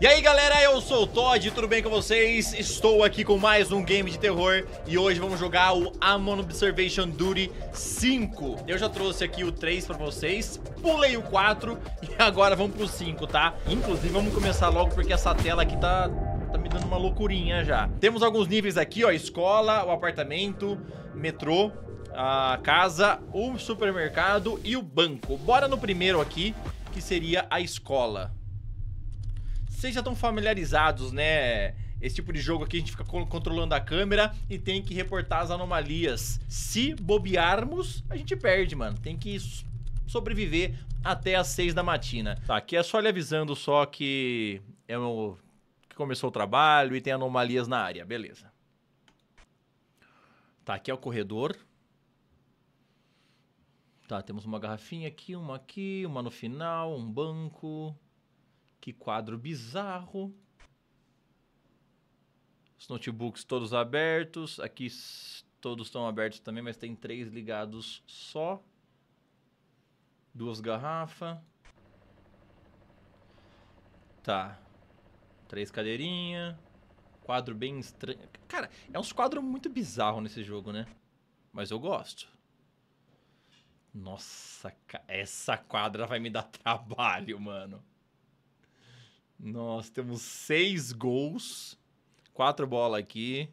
E aí galera, eu sou o Todd, tudo bem com vocês? Estou aqui com mais um game de terror e hoje vamos jogar o Amon Observation Duty 5 Eu já trouxe aqui o 3 pra vocês, pulei o 4 e agora vamos pro 5, tá? Inclusive vamos começar logo porque essa tela aqui tá, tá me dando uma loucurinha já Temos alguns níveis aqui, ó, escola, o apartamento, metrô, a casa, o supermercado e o banco Bora no primeiro aqui, que seria a escola vocês já estão familiarizados, né? Esse tipo de jogo aqui a gente fica controlando a câmera e tem que reportar as anomalias. Se bobearmos, a gente perde, mano. Tem que sobreviver até as seis da matina. Tá, aqui é só lhe avisando só que é o que começou o trabalho e tem anomalias na área, beleza. Tá, aqui é o corredor. Tá, temos uma garrafinha aqui, uma aqui, uma no final, um banco. Que quadro bizarro. Os notebooks todos abertos. Aqui todos estão abertos também, mas tem três ligados só. Duas garrafas. Tá. Três cadeirinhas. Quadro bem estranho. Cara, é uns quadros muito bizarros nesse jogo, né? Mas eu gosto. Nossa, essa quadra vai me dar trabalho, mano. Nós temos seis gols, quatro bolas aqui.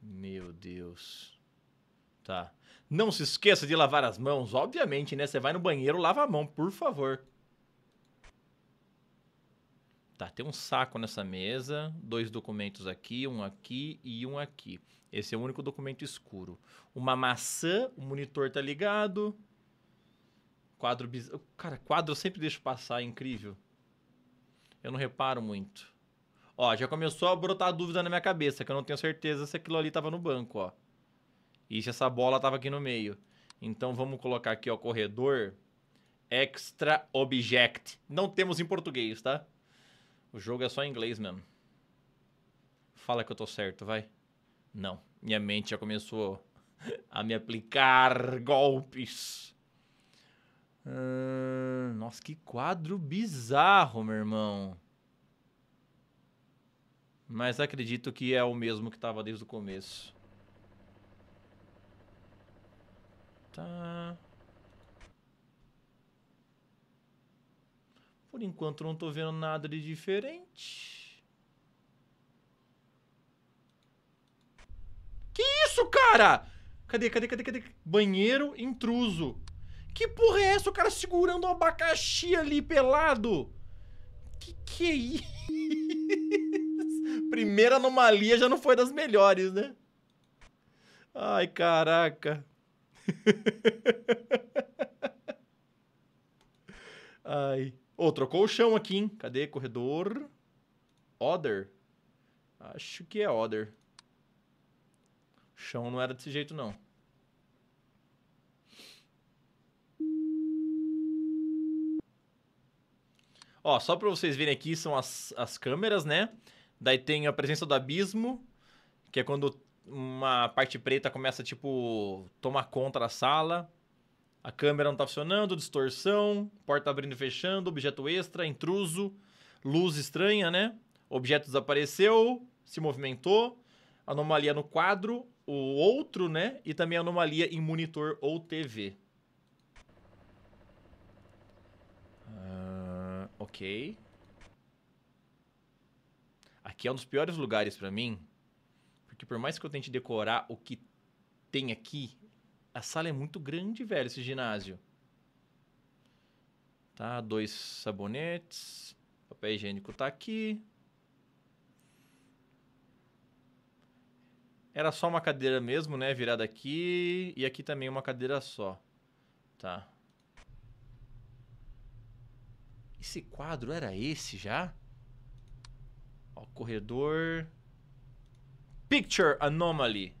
Meu Deus. Tá. Não se esqueça de lavar as mãos, obviamente, né? Você vai no banheiro, lava a mão, por favor. Tá, tem um saco nessa mesa, dois documentos aqui, um aqui e um aqui. Esse é o único documento escuro. Uma maçã, o monitor tá ligado. Quadro bizarro. Cara, quadro eu sempre deixo passar, é incrível. Eu não reparo muito. Ó, já começou a brotar dúvida na minha cabeça, que eu não tenho certeza se aquilo ali estava no banco, ó. E se essa bola estava aqui no meio. Então vamos colocar aqui, ó, corredor extra object. Não temos em português, tá? O jogo é só em inglês mesmo. Fala que eu tô certo, vai. Não, minha mente já começou a me aplicar golpes. Hum, nossa, que quadro bizarro, meu irmão. Mas acredito que é o mesmo que estava desde o começo. Tá. Por enquanto não estou vendo nada de diferente. Que isso, cara? Cadê, cadê, cadê, cadê? Banheiro intruso. Que porra é essa? O cara segurando um abacaxi ali pelado. Que que é isso? Primeira anomalia já não foi das melhores, né? Ai, caraca. Ai. Ô, oh, trocou o chão aqui, hein? Cadê? Corredor. Other. Acho que é Other. O chão não era desse jeito, não. Ó, só para vocês verem aqui, são as, as câmeras, né? Daí tem a presença do abismo, que é quando uma parte preta começa, tipo, tomar conta da sala. A câmera não tá funcionando, distorção, porta abrindo e fechando, objeto extra, intruso, luz estranha, né? Objeto desapareceu, se movimentou, anomalia no quadro, o outro, né? E também anomalia em monitor ou TV. Ok. Aqui é um dos piores lugares para mim. Porque por mais que eu tente decorar o que tem aqui, a sala é muito grande, velho, esse ginásio. Tá, dois sabonetes. Papel higiênico tá aqui. Era só uma cadeira mesmo, né? Virada aqui. E aqui também uma cadeira só. Tá. Esse quadro era esse já? Ó, corredor. Picture Anomaly.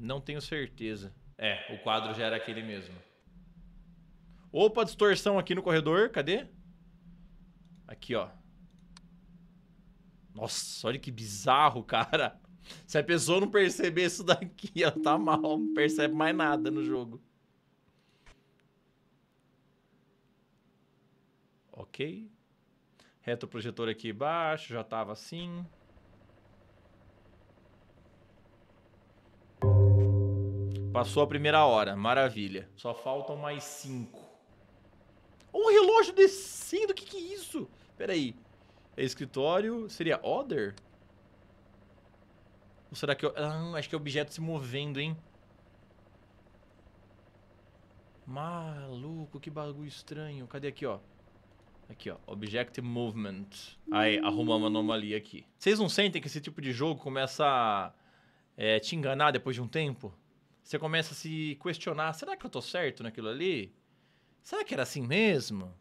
Não tenho certeza. É, o quadro já era aquele mesmo. Opa, distorção aqui no corredor. Cadê? Aqui, ó. Nossa, olha que bizarro, cara. Se a pessoa não perceber isso daqui, ela tá mal, não percebe mais nada no jogo. Ok. Retroprojetor aqui embaixo, já estava assim. Passou a primeira hora, maravilha. Só faltam mais cinco. Um relógio descendo, o que, que é isso? aí. É escritório, seria order? Ou será que eu... Ah, acho que é objeto se movendo, hein? Maluco, que bagulho estranho. Cadê aqui, ó? Aqui, ó. Object Movement. Aí, arrumamos uma anomalia aqui. Vocês não sentem que esse tipo de jogo começa a é, te enganar depois de um tempo? Você começa a se questionar: será que eu tô certo naquilo ali? Será que era assim mesmo?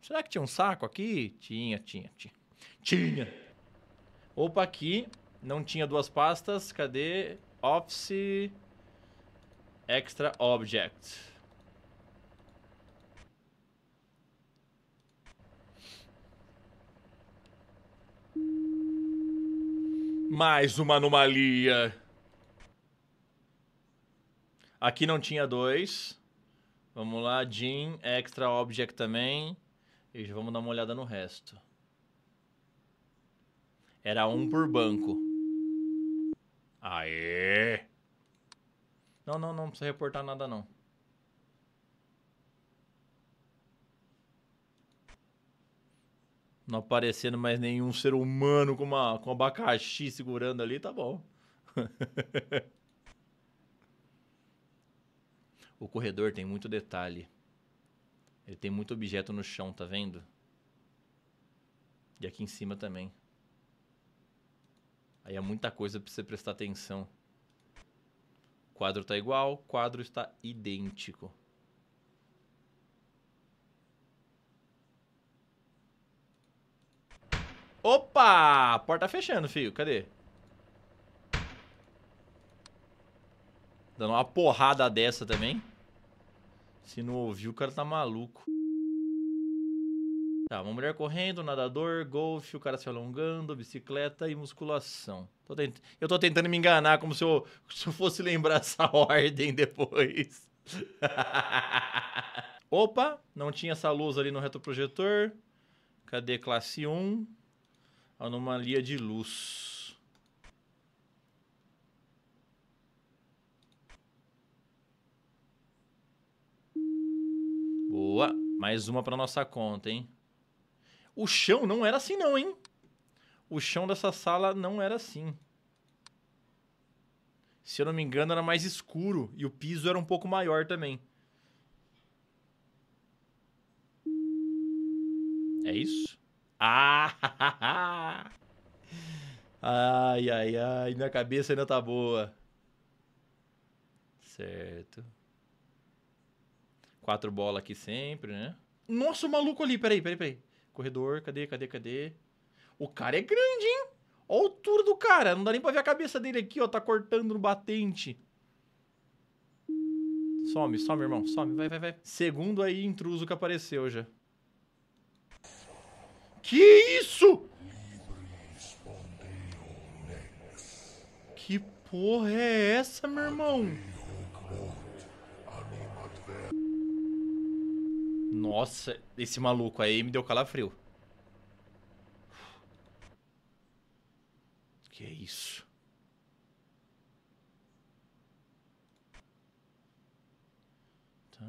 Será que tinha um saco aqui? Tinha, tinha, tinha. Tinha! Opa, aqui. Não tinha duas pastas. Cadê? Office. Extra Object. Mais uma anomalia. Aqui não tinha dois. Vamos lá, Jim, Extra Object também. E vamos dar uma olhada no resto. Era um por banco. Aê! Não, não, não precisa reportar nada não. não aparecendo mais nenhum ser humano com, uma, com abacaxi segurando ali, tá bom. o corredor tem muito detalhe. Ele tem muito objeto no chão, tá vendo? E aqui em cima também. Aí é muita coisa pra você prestar atenção. O quadro tá igual, o quadro está idêntico. Opa! Porta tá fechando, filho. Cadê? Dando uma porrada dessa também. Se não ouviu, o cara tá maluco. Tá, uma mulher correndo, nadador, golfe, o cara se alongando, bicicleta e musculação. Tô tent... Eu tô tentando me enganar como se eu, se eu fosse lembrar essa ordem depois. Opa, não tinha essa luz ali no retroprojetor. Cadê classe 1? Anomalia de luz. Boa. Mais uma para nossa conta, hein? O chão não era assim não, hein? O chão dessa sala não era assim. Se eu não me engano, era mais escuro e o piso era um pouco maior também. É isso? Ah! Ai, ai, ai, minha cabeça ainda tá boa. Certo. Quatro bolas aqui sempre, né? Nossa, o maluco ali, peraí, peraí, peraí. Corredor, cadê, cadê, cadê? O cara é grande, hein? Olha a altura do cara, não dá nem pra ver a cabeça dele aqui, ó, tá cortando no batente. Some, some, irmão, some, vai, vai, vai. Segundo aí, intruso que apareceu já. Que isso? Que porra é essa, meu irmão? Nossa, esse maluco aí me deu calafrio. Que isso? Tá.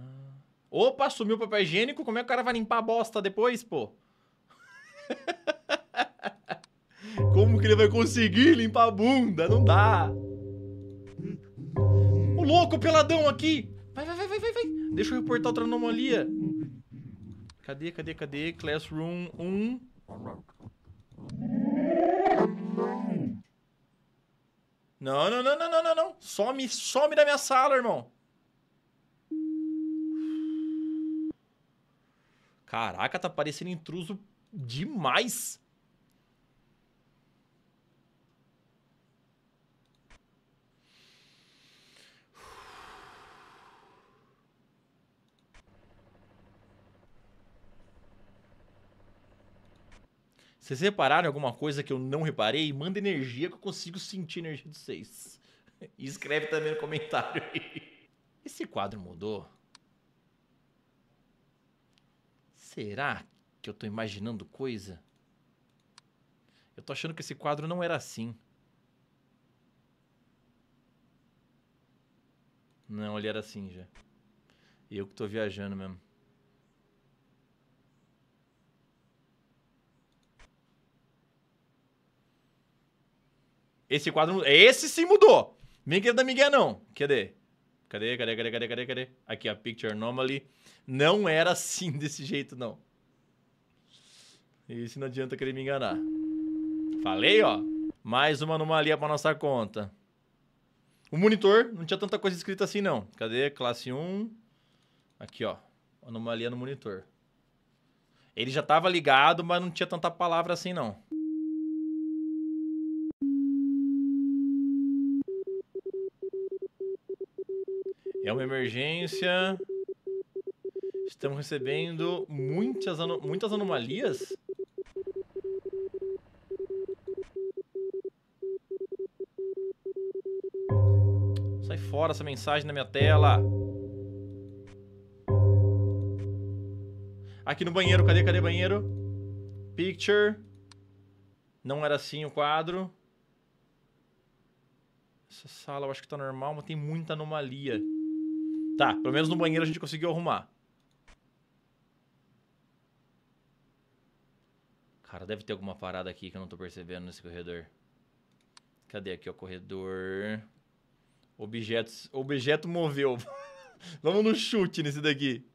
Opa, sumiu o papel higiênico. Como é que o cara vai limpar a bosta depois, pô? Como que ele vai conseguir limpar a bunda? Não dá. O louco peladão aqui. Vai, vai, vai, vai, vai. Deixa eu reportar outra anomalia. Cadê, cadê, cadê? Classroom 1. Não, não, não, não, não, não, não. Some, some da minha sala, irmão. Caraca, tá parecendo intruso demais. Vocês repararam alguma coisa que eu não reparei? Manda energia que eu consigo sentir a energia de vocês. E escreve também no comentário aí. Esse quadro mudou? Será que eu tô imaginando coisa? Eu tô achando que esse quadro não era assim. Não, ele era assim já. Eu que tô viajando mesmo. Esse quadro. Esse sim mudou! Nem da Miguel, não. Cadê? Cadê, cadê, cadê, cadê, cadê, cadê? Aqui, a Picture Anomaly. Não era assim desse jeito, não isso não adianta querer me enganar. Falei, ó. Mais uma anomalia para nossa conta. O monitor, não tinha tanta coisa escrita assim, não. Cadê? Classe 1. Aqui, ó. Anomalia no monitor. Ele já estava ligado, mas não tinha tanta palavra assim, não. É uma emergência. Estamos recebendo muitas, anom muitas anomalias. Sai fora essa mensagem na minha tela. Aqui no banheiro, cadê, cadê banheiro? Picture. Não era assim o quadro. Essa sala eu acho que tá normal, mas tem muita anomalia. Tá, pelo menos no banheiro a gente conseguiu arrumar. Cara, deve ter alguma parada aqui que eu não tô percebendo nesse corredor. Cadê aqui, o corredor? Objetos, objeto moveu. Vamos no chute nesse daqui.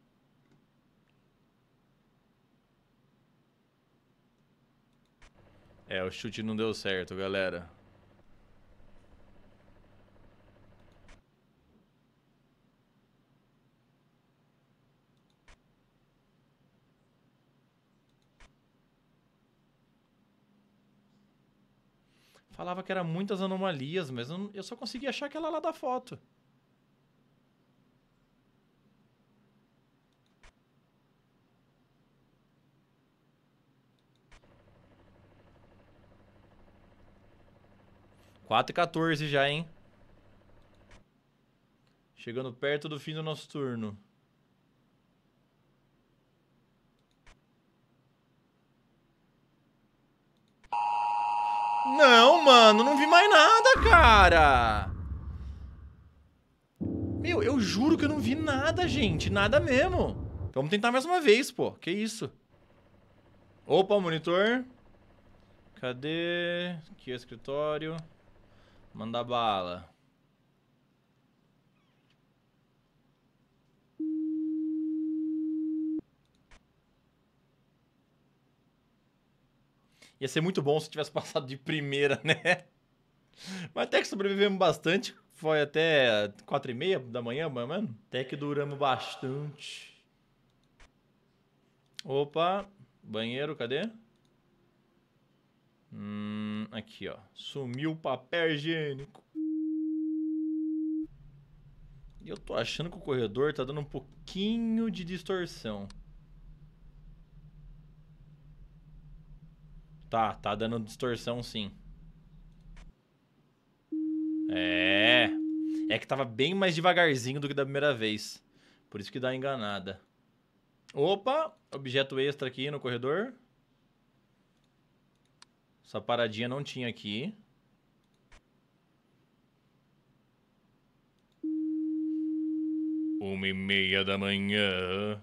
É, o chute não deu certo, galera. Falava que eram muitas anomalias, mas eu só conseguia achar aquela lá da foto. Quatro e 14 já, hein? Chegando perto do fim do nosso turno. Não, mano, não vi mais nada, cara. Meu, eu juro que eu não vi nada, gente. Nada mesmo. Vamos tentar mais uma vez, pô. Que isso? Opa, monitor. Cadê? Aqui é o escritório. Manda bala. Ia ser muito bom se tivesse passado de primeira, né? Mas até que sobrevivemos bastante. Foi até quatro e meia da manhã, mano. Até que duramos bastante. Opa, banheiro, cadê? Hum, aqui, ó. Sumiu o papel higiênico. Eu tô achando que o corredor tá dando um pouquinho de distorção. Tá, tá dando distorção sim. É. É que tava bem mais devagarzinho do que da primeira vez. Por isso que dá enganada. Opa, objeto extra aqui no corredor. Essa paradinha não tinha aqui. Uma e meia da manhã.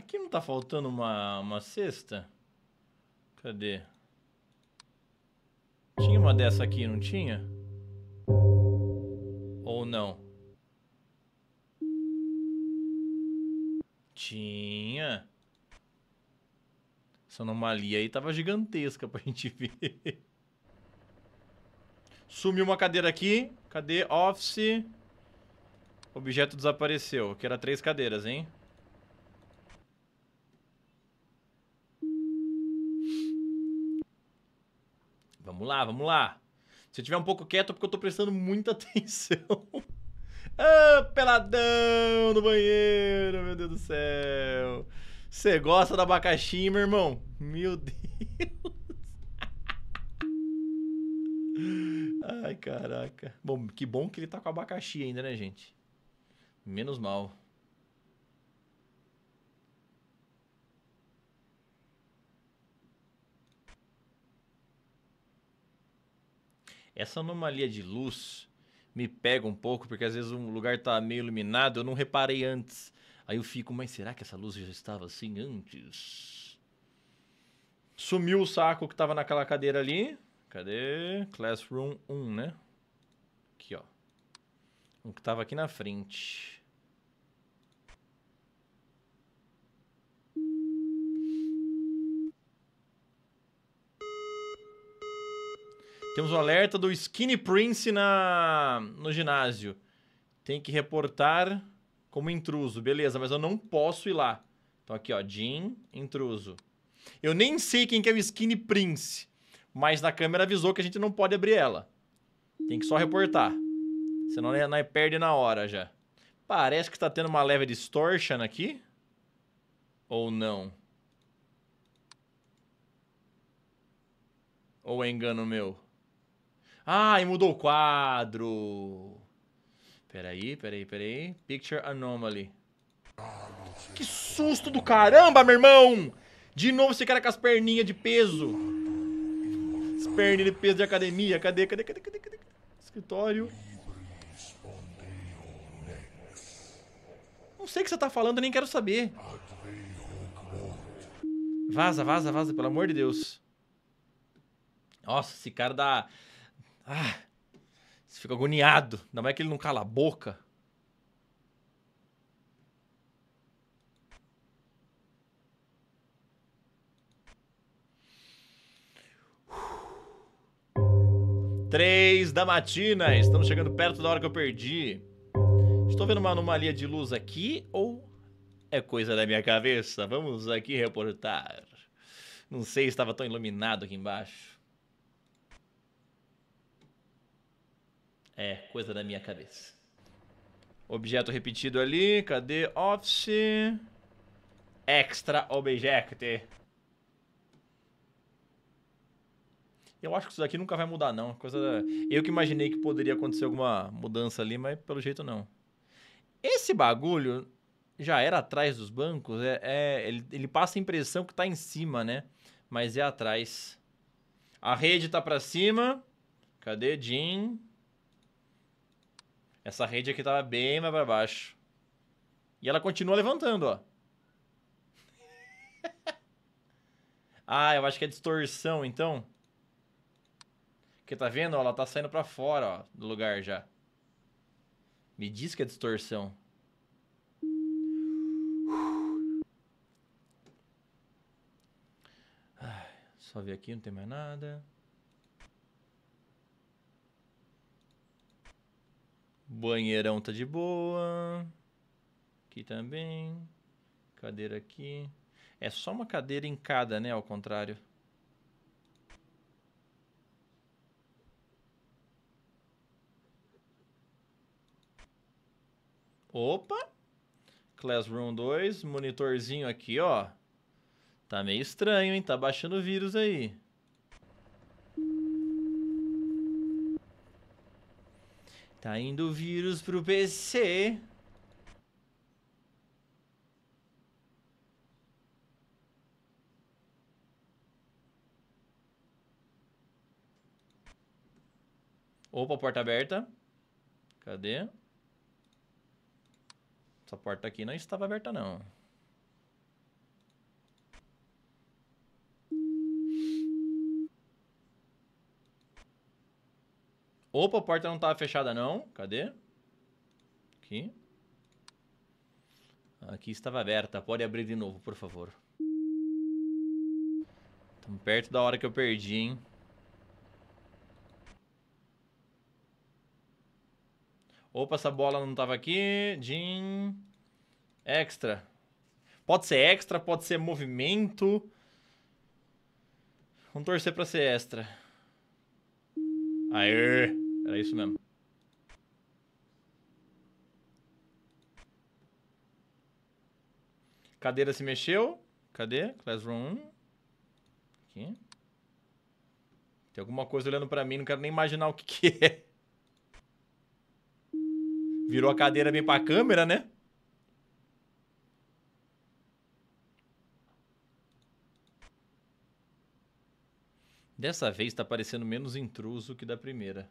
Aqui não tá faltando uma, uma cesta? Cadê? Tinha uma dessa aqui, não tinha? Ou não? Tinha. Essa anomalia aí tava gigantesca pra gente ver. Sumiu uma cadeira aqui. Cadê? Office. Objeto desapareceu. Que era três cadeiras, hein? Vamos lá, vamos lá. Se eu tiver um pouco quieto é porque eu tô prestando muita atenção. ah, peladão no banheiro, meu Deus do céu. Você gosta da abacaxi, meu irmão? Meu Deus. Ai, caraca. Bom, que bom que ele tá com abacaxi ainda, né, gente? Menos mal. Essa anomalia de luz me pega um pouco, porque às vezes um lugar está meio iluminado, eu não reparei antes. Aí eu fico, mas será que essa luz já estava assim antes? Sumiu o saco que estava naquela cadeira ali. Cadê? Classroom 1, né? Aqui, ó. O que estava aqui na frente. Temos o um alerta do Skinny Prince na, no ginásio. Tem que reportar como intruso. Beleza, mas eu não posso ir lá. Então aqui, ó, Jim, intruso. Eu nem sei quem que é o Skinny Prince, mas na câmera avisou que a gente não pode abrir ela. Tem que só reportar. Senão né, perde na hora já. Parece que tá tendo uma leve distortion aqui. Ou não? Ou é engano meu? Ai, mudou o quadro. Peraí, peraí, peraí. Picture Anomaly. Que susto do caramba, meu irmão! De novo esse cara com as perninhas de peso. As perninhas de peso de academia. Cadê, cadê, cadê, cadê, cadê? Escritório. Não sei o que você tá falando, nem quero saber. Vaza, vaza, vaza, pelo amor de Deus. Nossa, esse cara dá... Ah, você fica agoniado. Ainda mais que ele não cala a boca. Três da matina, estamos chegando perto da hora que eu perdi. Estou vendo uma anomalia de luz aqui ou é coisa da minha cabeça? Vamos aqui reportar. Não sei, estava tão iluminado aqui embaixo. É, coisa da minha cabeça. Objeto repetido ali, cadê? Office. Extra Object. Eu acho que isso daqui nunca vai mudar, não. Coisa... Eu que imaginei que poderia acontecer alguma mudança ali, mas pelo jeito não. Esse bagulho já era atrás dos bancos. É, é ele, ele, passa a impressão que tá em cima, né? Mas é atrás. A rede tá para cima. Cadê, Jim? Essa rede aqui tava bem mais para baixo. E ela continua levantando, ó. ah, eu acho que é distorção, então. Porque tá vendo? Ó, ela tá saindo para fora, ó, do lugar já. Me diz que é distorção. Só ver aqui, não tem mais nada. Banheirão tá de boa. Aqui também. Cadeira aqui. É só uma cadeira em cada, né? Ao contrário. Opa! Classroom 2, monitorzinho aqui, ó. Tá meio estranho, hein? Tá baixando vírus aí. Tá indo vírus pro PC. Opa, porta aberta. Cadê? Essa porta aqui não estava aberta, não. Opa, a porta não estava fechada não. Cadê? Aqui. Aqui estava aberta. Pode abrir de novo, por favor. Tão perto da hora que eu perdi, hein? Opa, essa bola não estava aqui. Jim. Extra. Pode ser extra, pode ser movimento. Vamos torcer para ser extra. Aê! Era isso mesmo. Cadeira se mexeu. Cadê? Classroom 1. Aqui. Tem alguma coisa olhando pra mim, não quero nem imaginar o que, que é. Virou a cadeira bem pra câmera, né? Dessa vez tá parecendo menos intruso que da primeira.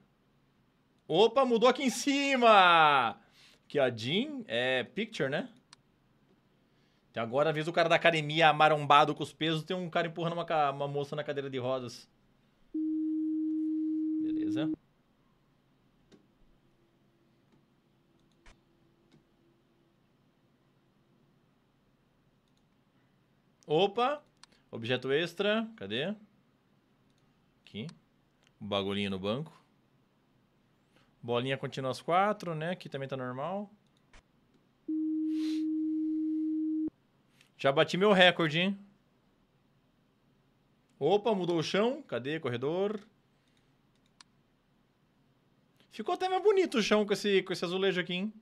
Opa, mudou aqui em cima! Aqui, a Jean, é picture, né? Então agora, às vezes, o cara da academia marombado com os pesos, tem um cara empurrando uma, uma moça na cadeira de rodas. Beleza. Opa! Objeto extra, cadê? Aqui. Um bagulhinho no banco. Bolinha continua as quatro, né? Aqui também tá normal. Já bati meu recorde, hein? Opa, mudou o chão. Cadê? Corredor. Ficou até mais bonito o chão com esse, com esse azulejo aqui, hein?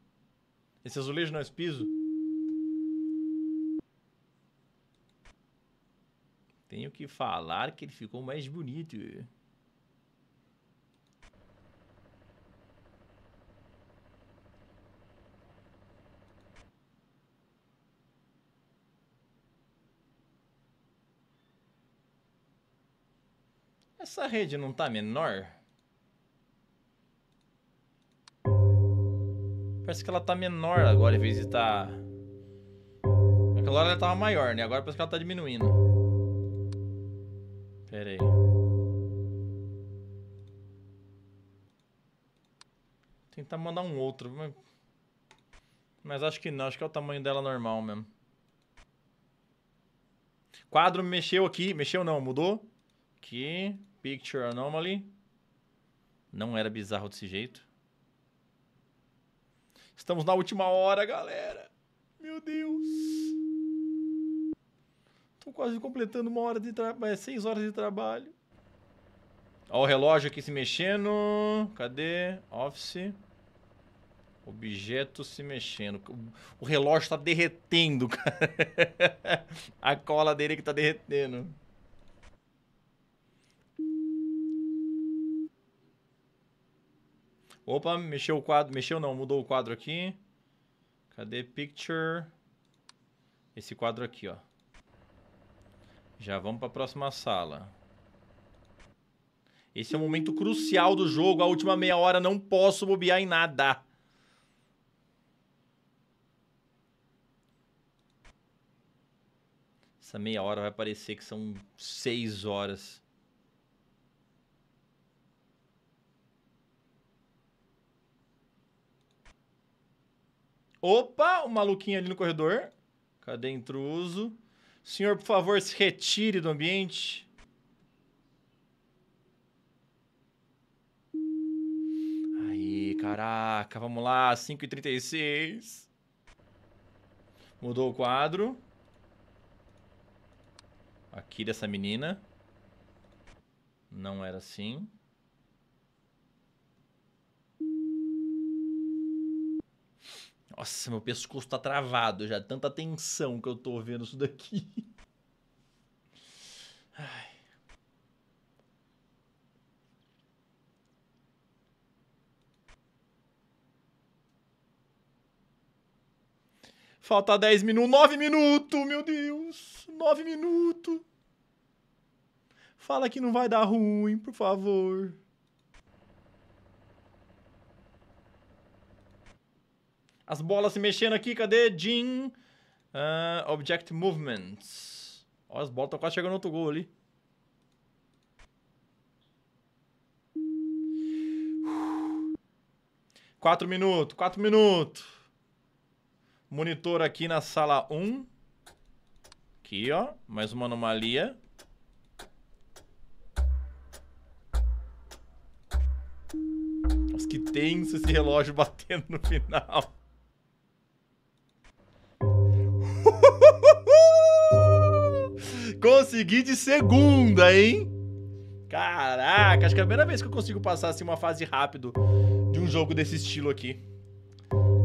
Esse azulejo não, é esse piso. Tenho que falar que ele ficou mais bonito. Essa rede não tá menor? Parece que ela tá menor agora, em vez de tá... Naquela é hora ela tava maior, né? Agora parece que ela tá diminuindo. Pera aí. Tentar mandar um outro, mas... Mas acho que não, acho que é o tamanho dela normal mesmo. Quadro mexeu aqui, mexeu não, mudou. Aqui. Picture Anomaly. Não era bizarro desse jeito. Estamos na última hora, galera. Meu Deus. Estou quase completando uma hora de trabalho. É, seis horas de trabalho. Ó o relógio aqui se mexendo. Cadê? Office. Objeto se mexendo. O relógio está derretendo, cara. A cola dele que está derretendo. Opa, mexeu o quadro. Mexeu não, mudou o quadro aqui. Cadê picture? Esse quadro aqui, ó. Já vamos para a próxima sala. Esse é o momento crucial do jogo. A última meia hora não posso bobear em nada. Essa meia hora vai parecer que são seis horas. Opa, o um maluquinho ali no corredor. Cadê intruso? Senhor, por favor, se retire do ambiente. Aí, caraca, vamos lá, 5h36. Mudou o quadro. Aqui dessa menina. Não era assim. Nossa, meu pescoço tá travado já, tanta tensão que eu tô vendo isso daqui. Ai. Falta 10 minutos, 9 minutos, meu Deus, 9 minutos. Fala que não vai dar ruim, por favor. As bolas se mexendo aqui, cadê? Jim. Uh, ah, object Movements. Olha, as bolas estão quase chegando no outro gol ali. Quatro minutos, quatro minutos. Monitor aqui na sala 1. Um. Aqui, ó. Mais uma anomalia. Nossa, que tenso esse relógio batendo no final. Consegui de segunda, hein? Caraca, acho que é a primeira vez que eu consigo passar assim uma fase rápido de um jogo desse estilo aqui.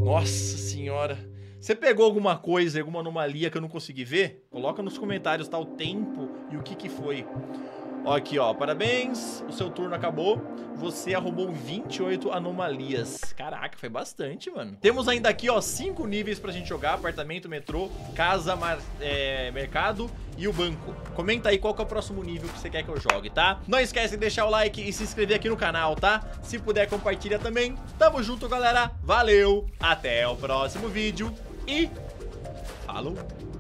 Nossa senhora. Você pegou alguma coisa, alguma anomalia que eu não consegui ver? Coloca nos comentários, tá? O tempo e o que que foi. Ó, aqui, ó. Parabéns, o seu turno acabou. Você arrumou 28 anomalias. Caraca, foi bastante, mano. Temos ainda aqui, ó, cinco níveis pra gente jogar. Apartamento, metrô, casa, mar... é, mercado e o banco. Comenta aí qual que é o próximo nível que você quer que eu jogue, tá? Não esquece de deixar o like e se inscrever aqui no canal, tá? Se puder, compartilha também. Tamo junto, galera. Valeu, até o próximo vídeo e... Falou!